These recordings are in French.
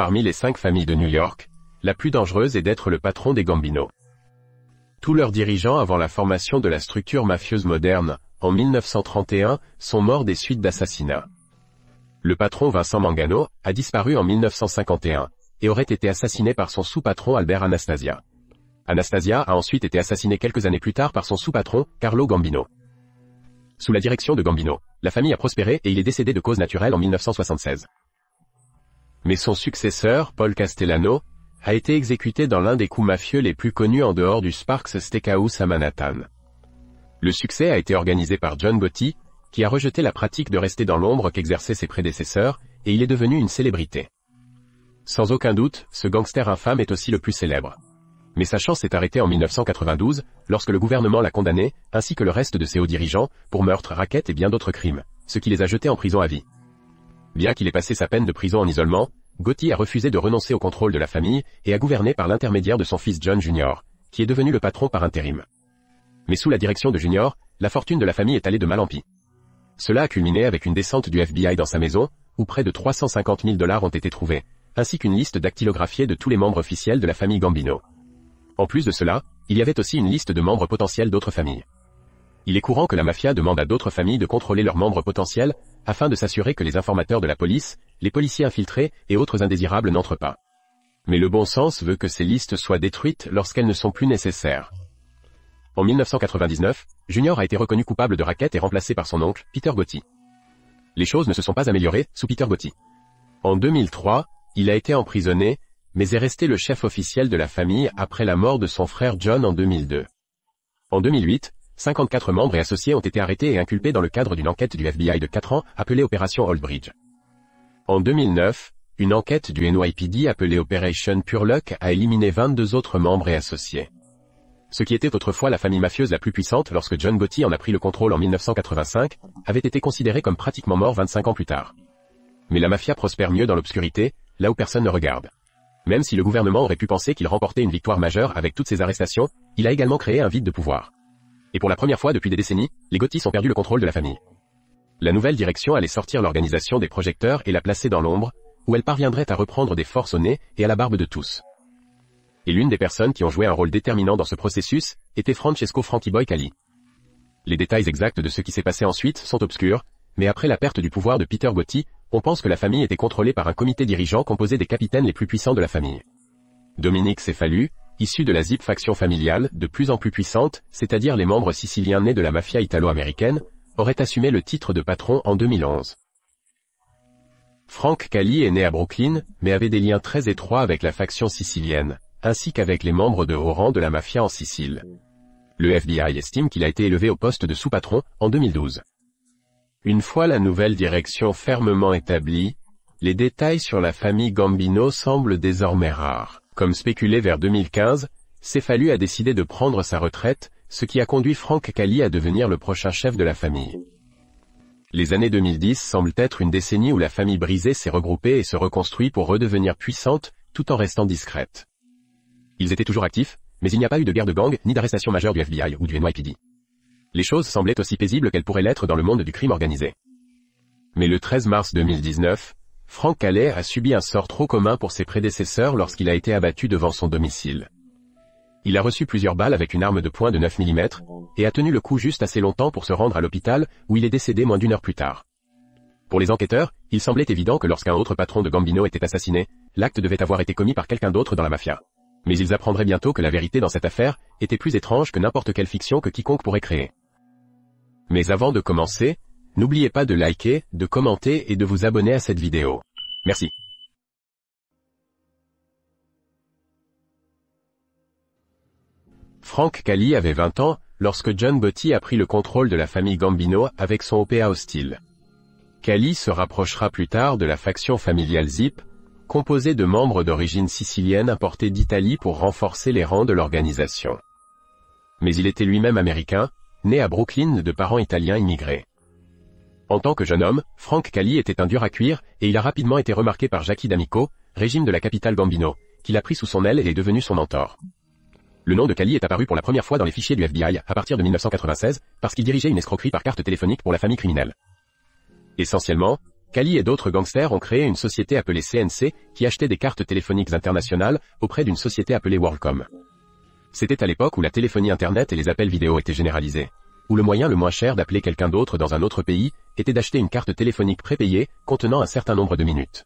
Parmi les cinq familles de New York, la plus dangereuse est d'être le patron des Gambino. Tous leurs dirigeants avant la formation de la structure mafieuse moderne, en 1931, sont morts des suites d'assassinats. Le patron Vincent Mangano a disparu en 1951, et aurait été assassiné par son sous-patron Albert Anastasia. Anastasia a ensuite été assassiné quelques années plus tard par son sous-patron, Carlo Gambino. Sous la direction de Gambino, la famille a prospéré et il est décédé de cause naturelle en 1976 mais son successeur, Paul Castellano, a été exécuté dans l'un des coups mafieux les plus connus en dehors du Sparks Steakhouse à Manhattan. Le succès a été organisé par John Gotti, qui a rejeté la pratique de rester dans l'ombre qu'exerçaient ses prédécesseurs, et il est devenu une célébrité. Sans aucun doute, ce gangster infâme est aussi le plus célèbre. Mais sa chance s'est arrêtée en 1992, lorsque le gouvernement l'a condamné, ainsi que le reste de ses hauts dirigeants, pour meurtre, racket et bien d'autres crimes, ce qui les a jetés en prison à vie. Bien qu'il ait passé sa peine de prison en isolement, Gotti a refusé de renoncer au contrôle de la famille et a gouverné par l'intermédiaire de son fils John Jr., qui est devenu le patron par intérim. Mais sous la direction de Junior, la fortune de la famille est allée de mal en pis. Cela a culminé avec une descente du FBI dans sa maison, où près de 350 000 dollars ont été trouvés, ainsi qu'une liste dactylographiée de tous les membres officiels de la famille Gambino. En plus de cela, il y avait aussi une liste de membres potentiels d'autres familles. Il est courant que la mafia demande à d'autres familles de contrôler leurs membres potentiels afin de s'assurer que les informateurs de la police, les policiers infiltrés et autres indésirables n'entrent pas. Mais le bon sens veut que ces listes soient détruites lorsqu'elles ne sont plus nécessaires. En 1999, Junior a été reconnu coupable de racket et remplacé par son oncle, Peter Gotti. Les choses ne se sont pas améliorées sous Peter Gotti. En 2003, il a été emprisonné, mais est resté le chef officiel de la famille après la mort de son frère John en 2002. En 2008, 54 membres et associés ont été arrêtés et inculpés dans le cadre d'une enquête du FBI de 4 ans, appelée Opération Old Bridge. En 2009, une enquête du NYPD appelée Operation Pure Luck a éliminé 22 autres membres et associés. Ce qui était autrefois la famille mafieuse la plus puissante lorsque John Gotti en a pris le contrôle en 1985, avait été considéré comme pratiquement mort 25 ans plus tard. Mais la mafia prospère mieux dans l'obscurité, là où personne ne regarde. Même si le gouvernement aurait pu penser qu'il remportait une victoire majeure avec toutes ces arrestations, il a également créé un vide de pouvoir et pour la première fois depuis des décennies, les Gotti ont perdu le contrôle de la famille. La nouvelle direction allait sortir l'organisation des projecteurs et la placer dans l'ombre, où elle parviendrait à reprendre des forces au nez et à la barbe de tous. Et l'une des personnes qui ont joué un rôle déterminant dans ce processus était Francesco Frantiboy Cali. Les détails exacts de ce qui s'est passé ensuite sont obscurs, mais après la perte du pouvoir de Peter Gotti, on pense que la famille était contrôlée par un comité dirigeant composé des capitaines les plus puissants de la famille. Dominique fallu, Issu de la ZIP faction familiale, de plus en plus puissante, c'est-à-dire les membres siciliens nés de la mafia italo-américaine, auraient assumé le titre de patron en 2011. Frank Cali est né à Brooklyn, mais avait des liens très étroits avec la faction sicilienne, ainsi qu'avec les membres de haut rang de la mafia en Sicile. Le FBI estime qu'il a été élevé au poste de sous-patron en 2012. Une fois la nouvelle direction fermement établie, les détails sur la famille Gambino semblent désormais rares. Comme spéculé vers 2015, fallu a décidé de prendre sa retraite, ce qui a conduit Frank Cali à devenir le prochain chef de la famille. Les années 2010 semblent être une décennie où la famille brisée s'est regroupée et se reconstruit pour redevenir puissante, tout en restant discrète. Ils étaient toujours actifs, mais il n'y a pas eu de guerre de gang, ni d'arrestation majeure du FBI ou du NYPD. Les choses semblaient aussi paisibles qu'elles pourraient l'être dans le monde du crime organisé. Mais le 13 mars 2019, Frank Calais a subi un sort trop commun pour ses prédécesseurs lorsqu'il a été abattu devant son domicile. Il a reçu plusieurs balles avec une arme de poing de 9 mm, et a tenu le coup juste assez longtemps pour se rendre à l'hôpital, où il est décédé moins d'une heure plus tard. Pour les enquêteurs, il semblait évident que lorsqu'un autre patron de Gambino était assassiné, l'acte devait avoir été commis par quelqu'un d'autre dans la mafia. Mais ils apprendraient bientôt que la vérité dans cette affaire était plus étrange que n'importe quelle fiction que quiconque pourrait créer. Mais avant de commencer, N'oubliez pas de liker, de commenter et de vous abonner à cette vidéo. Merci. Frank Cali avait 20 ans, lorsque John Botti a pris le contrôle de la famille Gambino avec son OPA hostile. Cali se rapprochera plus tard de la faction familiale ZIP, composée de membres d'origine sicilienne importés d'Italie pour renforcer les rangs de l'organisation. Mais il était lui-même américain, né à Brooklyn de parents italiens immigrés. En tant que jeune homme, Frank Cali était un dur à cuire, et il a rapidement été remarqué par Jackie D'Amico, régime de la capitale Gambino, qu'il a pris sous son aile et est devenu son mentor. Le nom de Cali est apparu pour la première fois dans les fichiers du FBI à partir de 1996, parce qu'il dirigeait une escroquerie par carte téléphonique pour la famille criminelle. Essentiellement, Cali et d'autres gangsters ont créé une société appelée CNC, qui achetait des cartes téléphoniques internationales auprès d'une société appelée WorldCom. C'était à l'époque où la téléphonie Internet et les appels vidéo étaient généralisés ou le moyen le moins cher d'appeler quelqu'un d'autre dans un autre pays, était d'acheter une carte téléphonique prépayée, contenant un certain nombre de minutes.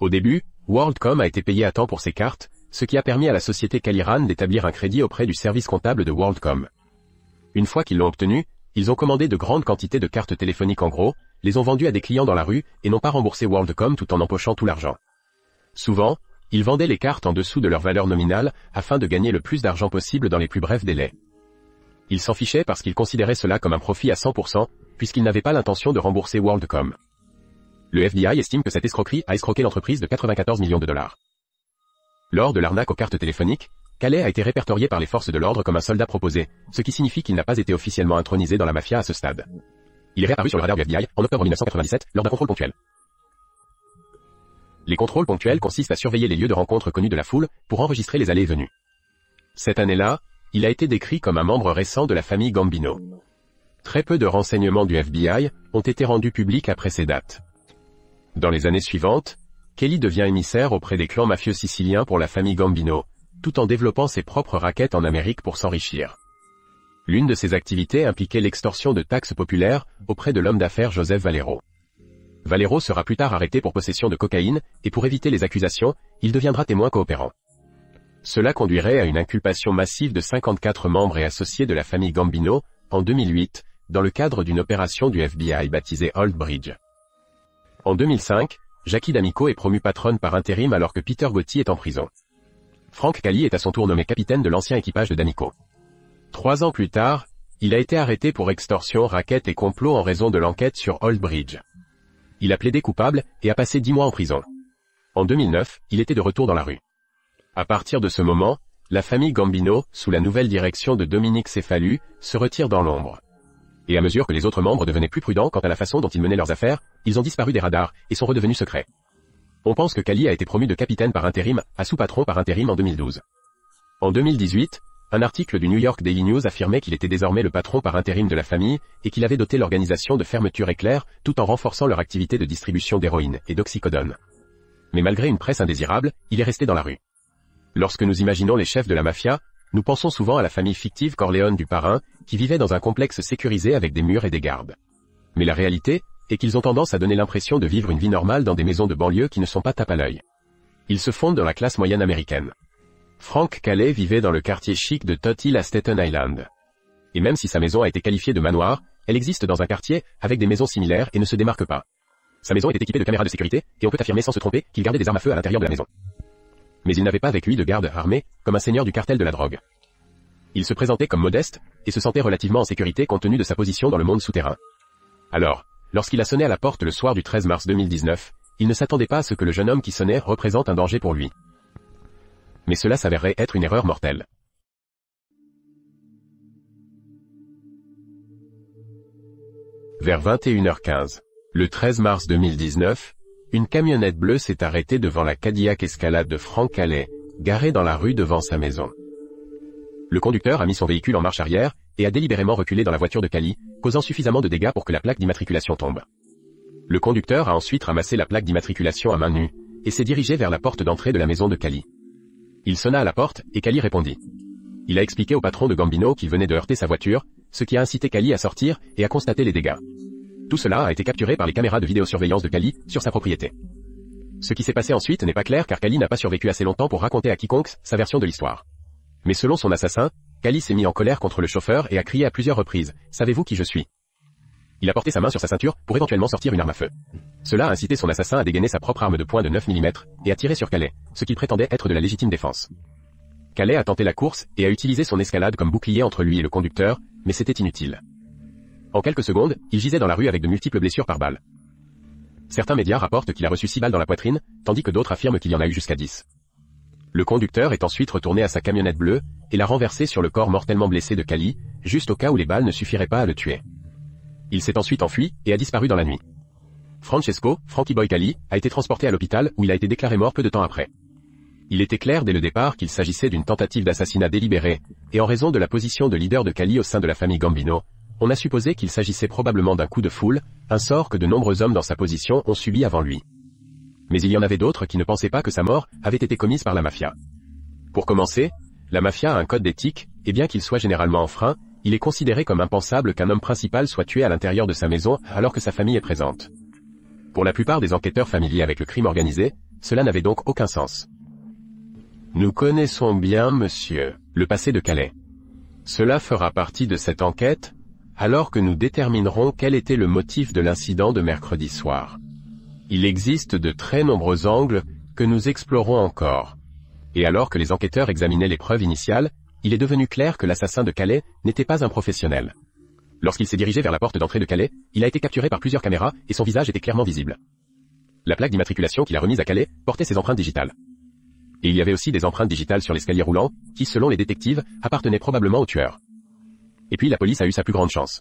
Au début, WorldCom a été payé à temps pour ces cartes, ce qui a permis à la société Caliran d'établir un crédit auprès du service comptable de WorldCom. Une fois qu'ils l'ont obtenu, ils ont commandé de grandes quantités de cartes téléphoniques en gros, les ont vendues à des clients dans la rue et n'ont pas remboursé WorldCom tout en empochant tout l'argent. Souvent, ils vendaient les cartes en dessous de leur valeur nominale afin de gagner le plus d'argent possible dans les plus brefs délais. Il s'en fichait parce qu'il considérait cela comme un profit à 100%, puisqu'il n'avait pas l'intention de rembourser WorldCom. Le FDI estime que cette escroquerie a escroqué l'entreprise de 94 millions de dollars. Lors de l'arnaque aux cartes téléphoniques, Calais a été répertorié par les forces de l'ordre comme un soldat proposé, ce qui signifie qu'il n'a pas été officiellement intronisé dans la mafia à ce stade. Il est réapparu sur le radar du FBI en octobre 1997 lors d'un contrôle ponctuel. Les contrôles ponctuels consistent à surveiller les lieux de rencontre connus de la foule pour enregistrer les allées et venues. Cette année-là, il a été décrit comme un membre récent de la famille Gambino. Très peu de renseignements du FBI ont été rendus publics après ces dates. Dans les années suivantes, Kelly devient émissaire auprès des clans mafieux siciliens pour la famille Gambino, tout en développant ses propres raquettes en Amérique pour s'enrichir. L'une de ses activités impliquait l'extorsion de taxes populaires auprès de l'homme d'affaires Joseph Valero. Valero sera plus tard arrêté pour possession de cocaïne, et pour éviter les accusations, il deviendra témoin coopérant. Cela conduirait à une inculpation massive de 54 membres et associés de la famille Gambino, en 2008, dans le cadre d'une opération du FBI baptisée Old Bridge. En 2005, Jackie D'Amico est promu patronne par intérim alors que Peter Gotti est en prison. Frank Cali est à son tour nommé capitaine de l'ancien équipage de D'Amico. Trois ans plus tard, il a été arrêté pour extorsion, raquette et complot en raison de l'enquête sur Old Bridge. Il a plaidé coupable et a passé dix mois en prison. En 2009, il était de retour dans la rue. À partir de ce moment, la famille Gambino, sous la nouvelle direction de Dominique Céphalu, se retire dans l'ombre. Et à mesure que les autres membres devenaient plus prudents quant à la façon dont ils menaient leurs affaires, ils ont disparu des radars et sont redevenus secrets. On pense que Kali a été promu de capitaine par intérim à sous-patron par intérim en 2012. En 2018, un article du New York Daily News affirmait qu'il était désormais le patron par intérim de la famille et qu'il avait doté l'organisation de fermetures éclair, tout en renforçant leur activité de distribution d'héroïne et d'oxycodone. Mais malgré une presse indésirable, il est resté dans la rue. Lorsque nous imaginons les chefs de la mafia, nous pensons souvent à la famille fictive Corleone du parrain, qui vivait dans un complexe sécurisé avec des murs et des gardes. Mais la réalité est qu'ils ont tendance à donner l'impression de vivre une vie normale dans des maisons de banlieue qui ne sont pas tape à l'œil. Ils se fondent dans la classe moyenne américaine. Frank Calais vivait dans le quartier chic de Hill, à Staten Island. Et même si sa maison a été qualifiée de manoir, elle existe dans un quartier avec des maisons similaires et ne se démarque pas. Sa maison était équipée de caméras de sécurité, et on peut affirmer sans se tromper qu'il gardait des armes à feu à l'intérieur de la maison mais il n'avait pas avec lui de garde armée, comme un seigneur du cartel de la drogue. Il se présentait comme modeste, et se sentait relativement en sécurité compte tenu de sa position dans le monde souterrain. Alors, lorsqu'il a sonné à la porte le soir du 13 mars 2019, il ne s'attendait pas à ce que le jeune homme qui sonnait représente un danger pour lui. Mais cela s'avérait être une erreur mortelle. Vers 21h15. Le 13 mars 2019, une camionnette bleue s'est arrêtée devant la Cadillac Escalade de Franck calais garée dans la rue devant sa maison. Le conducteur a mis son véhicule en marche arrière, et a délibérément reculé dans la voiture de Cali, causant suffisamment de dégâts pour que la plaque d'immatriculation tombe. Le conducteur a ensuite ramassé la plaque d'immatriculation à main nue, et s'est dirigé vers la porte d'entrée de la maison de Cali. Il sonna à la porte, et Cali répondit. Il a expliqué au patron de Gambino qui venait de heurter sa voiture, ce qui a incité Cali à sortir et à constater les dégâts. Tout cela a été capturé par les caméras de vidéosurveillance de Kali, sur sa propriété. Ce qui s'est passé ensuite n'est pas clair car Kali n'a pas survécu assez longtemps pour raconter à quiconque sa version de l'histoire. Mais selon son assassin, Kali s'est mis en colère contre le chauffeur et a crié à plusieurs reprises « Savez-vous qui je suis ?» Il a porté sa main sur sa ceinture pour éventuellement sortir une arme à feu. Cela a incité son assassin à dégainer sa propre arme de poing de 9 mm et à tirer sur Calais, ce qu'il prétendait être de la légitime défense. Calais a tenté la course et a utilisé son escalade comme bouclier entre lui et le conducteur, mais c'était inutile. En quelques secondes, il gisait dans la rue avec de multiples blessures par balle. Certains médias rapportent qu'il a reçu 6 balles dans la poitrine, tandis que d'autres affirment qu'il y en a eu jusqu'à 10. Le conducteur est ensuite retourné à sa camionnette bleue, et l'a renversé sur le corps mortellement blessé de Cali, juste au cas où les balles ne suffiraient pas à le tuer. Il s'est ensuite enfui, et a disparu dans la nuit. Francesco, Frankie Boy Cali, a été transporté à l'hôpital où il a été déclaré mort peu de temps après. Il était clair dès le départ qu'il s'agissait d'une tentative d'assassinat délibérée, et en raison de la position de leader de Cali au sein de la famille Gambino, on a supposé qu'il s'agissait probablement d'un coup de foule, un sort que de nombreux hommes dans sa position ont subi avant lui. Mais il y en avait d'autres qui ne pensaient pas que sa mort avait été commise par la mafia. Pour commencer, la mafia a un code d'éthique, et bien qu'il soit généralement enfreint, il est considéré comme impensable qu'un homme principal soit tué à l'intérieur de sa maison alors que sa famille est présente. Pour la plupart des enquêteurs familiers avec le crime organisé, cela n'avait donc aucun sens. Nous connaissons bien, monsieur, le passé de Calais. Cela fera partie de cette enquête, alors que nous déterminerons quel était le motif de l'incident de mercredi soir. Il existe de très nombreux angles, que nous explorons encore. Et alors que les enquêteurs examinaient les preuves initiales, il est devenu clair que l'assassin de Calais n'était pas un professionnel. Lorsqu'il s'est dirigé vers la porte d'entrée de Calais, il a été capturé par plusieurs caméras et son visage était clairement visible. La plaque d'immatriculation qu'il a remise à Calais portait ses empreintes digitales. Et il y avait aussi des empreintes digitales sur l'escalier roulant, qui selon les détectives, appartenaient probablement au tueur. Et puis la police a eu sa plus grande chance.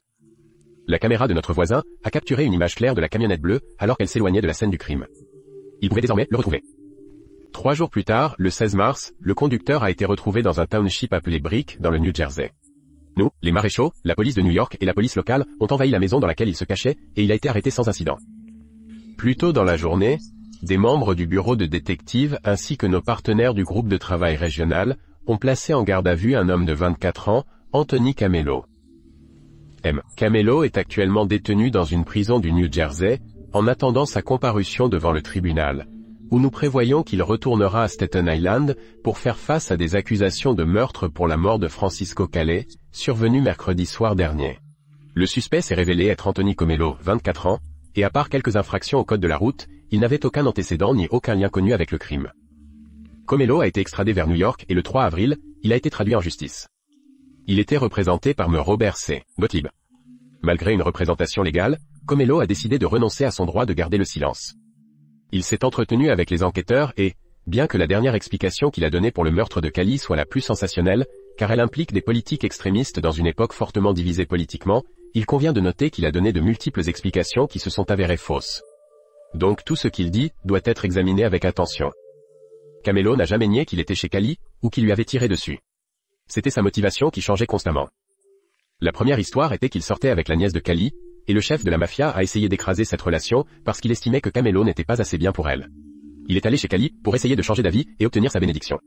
La caméra de notre voisin a capturé une image claire de la camionnette bleue alors qu'elle s'éloignait de la scène du crime. Il pouvait désormais le retrouver. Trois jours plus tard, le 16 mars, le conducteur a été retrouvé dans un township appelé Brick dans le New Jersey. Nous, les maréchaux, la police de New York et la police locale ont envahi la maison dans laquelle il se cachait et il a été arrêté sans incident. Plus tôt dans la journée, des membres du bureau de détective ainsi que nos partenaires du groupe de travail régional ont placé en garde à vue un homme de 24 ans, Anthony Camelo M. Camello est actuellement détenu dans une prison du New Jersey, en attendant sa comparution devant le tribunal, où nous prévoyons qu'il retournera à Staten Island pour faire face à des accusations de meurtre pour la mort de Francisco Calais, survenu mercredi soir dernier. Le suspect s'est révélé être Anthony Camelo, 24 ans, et à part quelques infractions au code de la route, il n'avait aucun antécédent ni aucun lien connu avec le crime. Camelo a été extradé vers New York et le 3 avril, il a été traduit en justice il était représenté par me Robert C. Gottlieb. Malgré une représentation légale, Comello a décidé de renoncer à son droit de garder le silence. Il s'est entretenu avec les enquêteurs et, bien que la dernière explication qu'il a donnée pour le meurtre de Kali soit la plus sensationnelle, car elle implique des politiques extrémistes dans une époque fortement divisée politiquement, il convient de noter qu'il a donné de multiples explications qui se sont avérées fausses. Donc tout ce qu'il dit doit être examiné avec attention. Camelo n'a jamais nié qu'il était chez Kali, ou qu'il lui avait tiré dessus. C'était sa motivation qui changeait constamment. La première histoire était qu'il sortait avec la nièce de Kali, et le chef de la mafia a essayé d'écraser cette relation parce qu'il estimait que Camelo n'était pas assez bien pour elle. Il est allé chez Kali pour essayer de changer d'avis et obtenir sa bénédiction.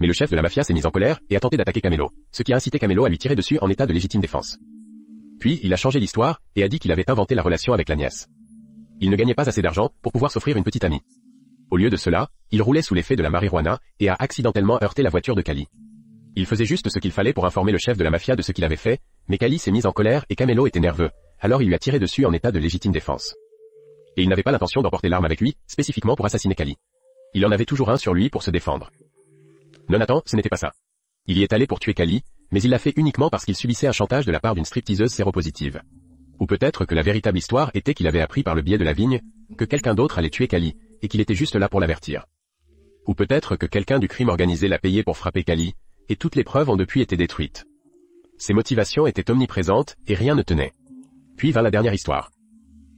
Mais le chef de la mafia s'est mis en colère et a tenté d'attaquer Camelo, ce qui a incité Camelo à lui tirer dessus en état de légitime défense. Puis il a changé l'histoire et a dit qu'il avait inventé la relation avec la nièce. Il ne gagnait pas assez d'argent pour pouvoir s'offrir une petite amie. Au lieu de cela, il roulait sous l'effet de la marijuana et a accidentellement heurté la voiture de Kali. Il faisait juste ce qu'il fallait pour informer le chef de la mafia de ce qu'il avait fait, mais Cali s'est mise en colère et Camelo était nerveux, alors il lui a tiré dessus en état de légitime défense. Et il n'avait pas l'intention d'emporter l'arme avec lui, spécifiquement pour assassiner Cali. Il en avait toujours un sur lui pour se défendre. Non Nathan, ce n'était pas ça. Il y est allé pour tuer Cali, mais il l'a fait uniquement parce qu'il subissait un chantage de la part d'une stripteaseuse séropositive. Ou peut-être que la véritable histoire était qu'il avait appris par le biais de la vigne, que quelqu'un d'autre allait tuer Cali, et qu'il était juste là pour l'avertir. Ou peut-être que quelqu'un du crime organisé l'a payé pour frapper Cali, et toutes les preuves ont depuis été détruites. Ses motivations étaient omniprésentes, et rien ne tenait. Puis vint la dernière histoire.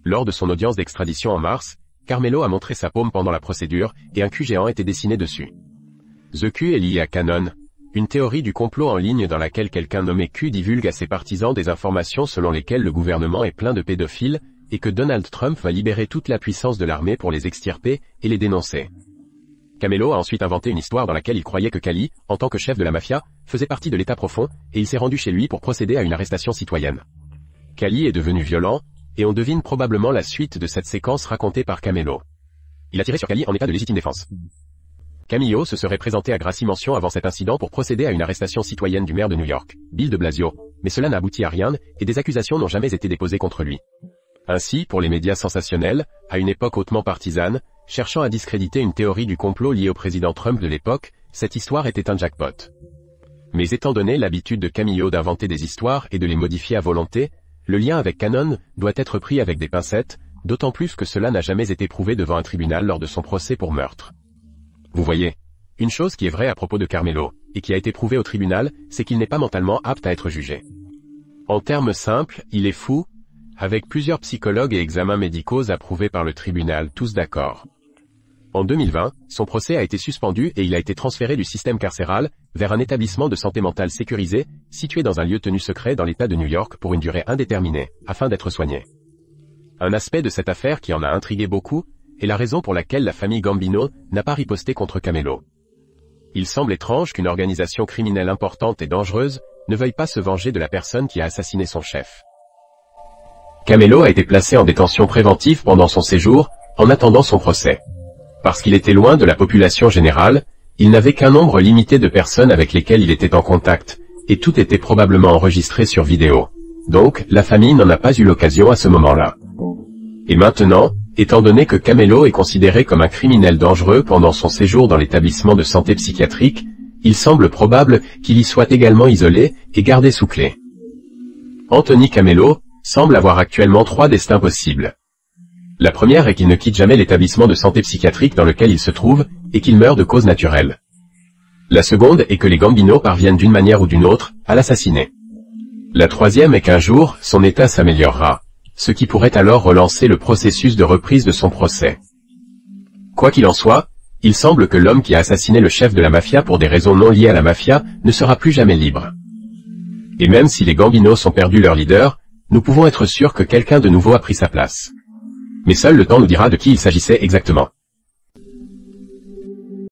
Lors de son audience d'extradition en mars, Carmelo a montré sa paume pendant la procédure, et un cul géant était dessiné dessus. The Q est lié à Canon, une théorie du complot en ligne dans laquelle quelqu'un nommé Q divulgue à ses partisans des informations selon lesquelles le gouvernement est plein de pédophiles, et que Donald Trump va libérer toute la puissance de l'armée pour les extirper, et les dénoncer. Camelo a ensuite inventé une histoire dans laquelle il croyait que Cali, en tant que chef de la mafia, faisait partie de l'état profond, et il s'est rendu chez lui pour procéder à une arrestation citoyenne. Cali est devenu violent, et on devine probablement la suite de cette séquence racontée par Camelo. Il a tiré sur Cali en état de légitime défense. Camillo se serait présenté à Gracie Mansion avant cet incident pour procéder à une arrestation citoyenne du maire de New York, Bill de Blasio, mais cela n'a abouti à rien, et des accusations n'ont jamais été déposées contre lui ainsi pour les médias sensationnels, à une époque hautement partisane, cherchant à discréditer une théorie du complot liée au président Trump de l'époque, cette histoire était un jackpot. Mais étant donné l'habitude de Camillo d'inventer des histoires et de les modifier à volonté, le lien avec Canon doit être pris avec des pincettes, d'autant plus que cela n'a jamais été prouvé devant un tribunal lors de son procès pour meurtre. Vous voyez, une chose qui est vraie à propos de Carmelo, et qui a été prouvée au tribunal, c'est qu'il n'est pas mentalement apte à être jugé. En termes simples, il est fou, avec plusieurs psychologues et examens médicaux approuvés par le tribunal tous d'accord. En 2020, son procès a été suspendu et il a été transféré du système carcéral vers un établissement de santé mentale sécurisé, situé dans un lieu tenu secret dans l'État de New York pour une durée indéterminée, afin d'être soigné. Un aspect de cette affaire qui en a intrigué beaucoup, est la raison pour laquelle la famille Gambino n'a pas riposté contre Camelo. Il semble étrange qu'une organisation criminelle importante et dangereuse ne veuille pas se venger de la personne qui a assassiné son chef. Camelo a été placé en détention préventive pendant son séjour, en attendant son procès. Parce qu'il était loin de la population générale, il n'avait qu'un nombre limité de personnes avec lesquelles il était en contact, et tout était probablement enregistré sur vidéo. Donc, la famille n'en a pas eu l'occasion à ce moment-là. Et maintenant, étant donné que Camelo est considéré comme un criminel dangereux pendant son séjour dans l'établissement de santé psychiatrique, il semble probable qu'il y soit également isolé et gardé sous clé. Anthony Camelo, semble avoir actuellement trois destins possibles. La première est qu'il ne quitte jamais l'établissement de santé psychiatrique dans lequel il se trouve, et qu'il meurt de cause naturelle. La seconde est que les Gambinos parviennent d'une manière ou d'une autre, à l'assassiner. La troisième est qu'un jour, son état s'améliorera, ce qui pourrait alors relancer le processus de reprise de son procès. Quoi qu'il en soit, il semble que l'homme qui a assassiné le chef de la mafia pour des raisons non liées à la mafia, ne sera plus jamais libre. Et même si les Gambinos ont perdu leur leader, nous pouvons être sûrs que quelqu'un de nouveau a pris sa place. Mais seul le temps nous dira de qui il s'agissait exactement.